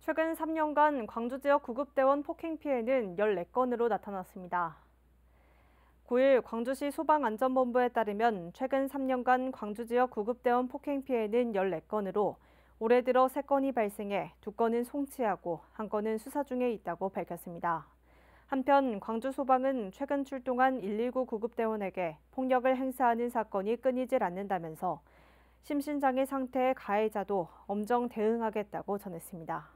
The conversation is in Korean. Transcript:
최근 3년간 광주 지역 구급대원 폭행 피해는 14건으로 나타났습니다. 9일 광주시 소방안전본부에 따르면 최근 3년간 광주 지역 구급대원 폭행 피해는 14건으로 올해 들어 3건이 발생해 2건은 송치하고 1건은 수사 중에 있다고 밝혔습니다. 한편 광주 소방은 최근 출동한 119 구급대원에게 폭력을 행사하는 사건이 끊이질 않는다면서 심신장애 상태의 가해자도 엄정 대응하겠다고 전했습니다.